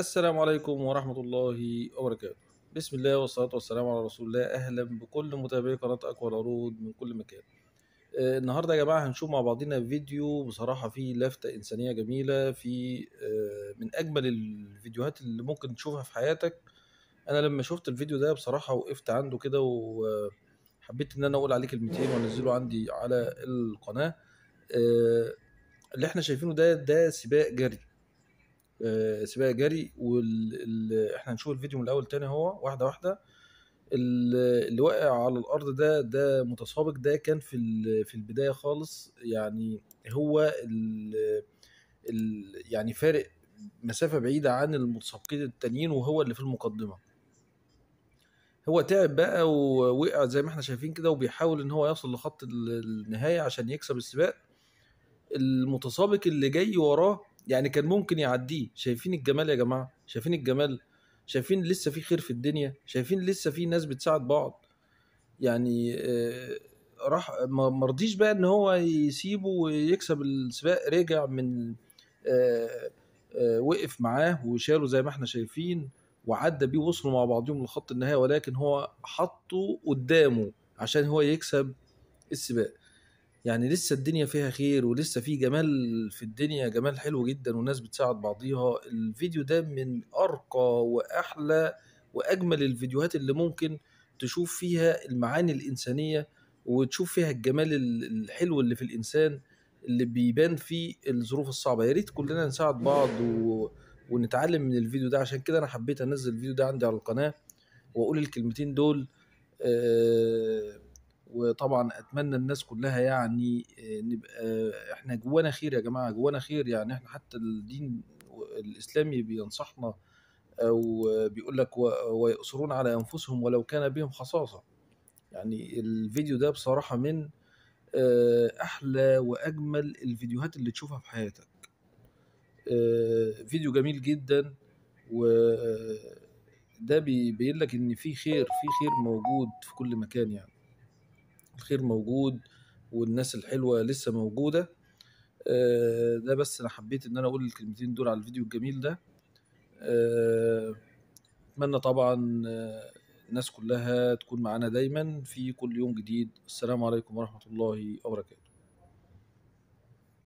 السلام عليكم ورحمة الله وبركاته بسم الله والصلاة والسلام على رسول الله أهلا بكل متابعي قناة أقوى العروض من كل مكان آه، النهاردة يا جماعة هنشوف مع بعضنا فيديو بصراحة فيه لفتة إنسانية جميلة في آه، من أجمل الفيديوهات اللي ممكن تشوفها في حياتك أنا لما شفت الفيديو ده بصراحة وقفت عنده كده وحبيت آه، إن أنا أقول عليه كلمتين وأنزله عندي على القناة اللي احنا شايفينه ده ده سباق جري آه، سباق جري واحنا هنشوف الفيديو من الاول تاني هو واحده واحده اللي واقع على الارض ده ده متسابق ده كان في في البدايه خالص يعني هو ال ال يعني فارق مسافه بعيده عن المتسابقين التانيين وهو اللي في المقدمه هو تعب بقى ووقع زي ما احنا شايفين كده وبيحاول ان هو يصل لخط النهايه عشان يكسب السباق المتسابق اللي جاي وراه يعني كان ممكن يعديه شايفين الجمال يا جماعه شايفين الجمال شايفين لسه في خير في الدنيا شايفين لسه في ناس بتساعد بعض يعني آه، راح ما رضيش بقى ان هو يسيبه ويكسب السباق رجع من آه، آه، وقف معاه وشاله زي ما احنا شايفين وعدى بيه وصلوا مع بعضهم لخط النهايه ولكن هو حطه قدامه عشان هو يكسب السباق يعني لسه الدنيا فيها خير ولسه في جمال في الدنيا جمال حلو جدا والناس بتساعد بعضيها الفيديو ده من ارقى واحلى واجمل الفيديوهات اللي ممكن تشوف فيها المعاني الانسانيه وتشوف فيها الجمال الحلو اللي في الانسان اللي بيبان فيه الظروف الصعبه يا ريت كلنا نساعد بعض و... ونتعلم من الفيديو ده عشان كده انا حبيت انزل الفيديو ده عندي على القناه واقول الكلمتين دول آه، طبعا اتمنى الناس كلها يعني آه، نبقى آه، احنا جوانا خير يا جماعه جوانا خير يعني احنا حتى الدين الاسلامي بينصحنا او آه، بيقول لك ويؤثرون على انفسهم ولو كان بهم خصاصه يعني الفيديو ده بصراحه من احلى واجمل الفيديوهات اللي تشوفها في حياتك فيديو جميل جدا و ده بيبين لك ان في خير في خير موجود في كل مكان يعني الخير موجود والناس الحلوه لسه موجوده آه، ده بس انا حبيت ان انا اقول الكلمتين دول على الفيديو الجميل ده آه، اتمنى طبعا آه، الناس كلها تكون معانا دايما في كل يوم جديد السلام عليكم ورحمه الله وبركاته